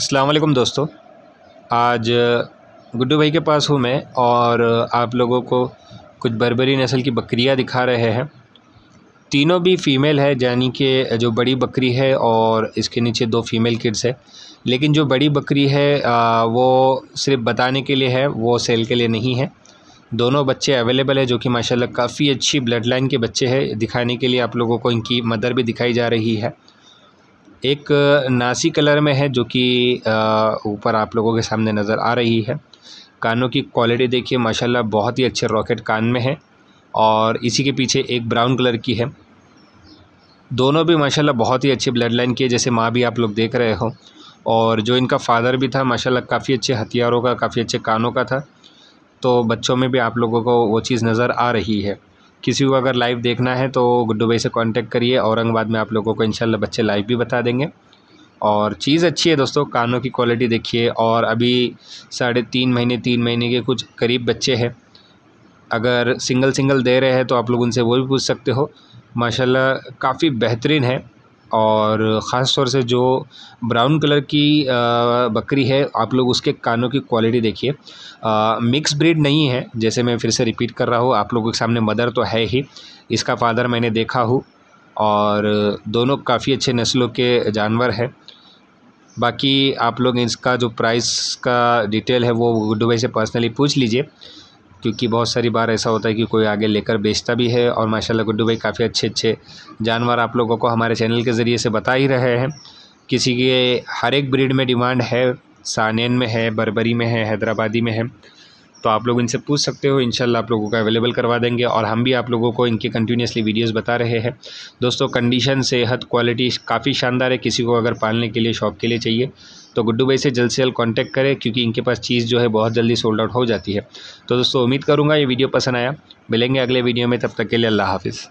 असलकम दोस्तों आज गुड्डू भाई के पास हूँ मैं और आप लोगों को कुछ बरबरी नस्ल की बकरियाँ दिखा रहे हैं तीनों भी फ़ीमेल है यानी कि जो बड़ी बकरी है और इसके नीचे दो फीमेल किड्स है लेकिन जो बड़ी बकरी है वो सिर्फ बताने के लिए है वो सेल के लिए नहीं है दोनों बच्चे अवेलेबल है जो कि माशाल्लाह काफ़ी अच्छी ब्लड लाइन के बच्चे हैं दिखाने के लिए आप लोगों को इनकी मदर भी दिखाई जा रही है एक नासी कलर में है जो कि ऊपर आप लोगों के सामने नज़र आ रही है कानों की क्वालिटी देखिए माशाल्लाह बहुत ही अच्छे रॉकेट कान में है और इसी के पीछे एक ब्राउन कलर की है दोनों भी माशाल्लाह बहुत ही अच्छी ब्लड लाइन की है जैसे माँ भी आप लोग देख रहे हो और जो इनका फादर भी था माशाल्लाह काफ़ी अच्छे हथियारों का काफ़ी अच्छे कानों का था तो बच्चों में भी आप लोगों को वो चीज़ नज़र आ रही है किसी को अगर लाइव देखना है तो गुड्डू भाई से कांटेक्ट करिए औरंगाबाद में आप लोगों को इंशाल्लाह बच्चे लाइव भी बता देंगे और चीज़ अच्छी है दोस्तों कानों की क्वालिटी देखिए और अभी साढ़े तीन महीने तीन महीने के कुछ करीब बच्चे हैं अगर सिंगल सिंगल दे रहे हैं तो आप लोग उनसे वो भी पूछ सकते हो माशाल्लाह काफ़ी बेहतरीन है और ख़ास तौर से जो ब्राउन कलर की बकरी है आप लोग उसके कानों की क्वालिटी देखिए मिक्स ब्रीड नहीं है जैसे मैं फिर से रिपीट कर रहा हूँ आप लोगों के सामने मदर तो है ही इसका फादर मैंने देखा हूँ और दोनों काफ़ी अच्छे नस्लों के जानवर हैं बाकी आप लोग इसका जो प्राइस का डिटेल है वो गुड्डू भाई से पर्सनली पूछ लीजिए क्योंकि बहुत सारी बार ऐसा होता है कि कोई आगे लेकर बेचता भी है और माशाल्लाह गुड्डू भाई काफ़ी अच्छे अच्छे जानवर आप लोगों को हमारे चैनल के ज़रिए से बता ही रहे हैं किसी के हर एक ब्रीड में डिमांड है सानेन में है बरबरी में है हैदराबादी में है तो आप लोग इनसे पूछ सकते हो इनशाला आप लोगों को अवेलेबल करवा देंगे और हम भी आप लोगों को इनके कंटिन्यूसली वीडियोस बता रहे हैं दोस्तों कंडीशन सेहत क्वालिटी काफ़ी शानदार है किसी को अगर पालने के लिए शौक के लिए चाहिए तो गुड्डू भाई से जल्द से जल्द कॉन्टैक्ट करें क्योंकि इनके पास चीज़ जो है बहुत जल्दी सोल्ड आउट हो जाती है तो दोस्तों उम्मीद करूँगा ये वीडियो पसंद आया मिलेंगे अगले वीडियो में तब तक के लिए अल्लाह हाफिज़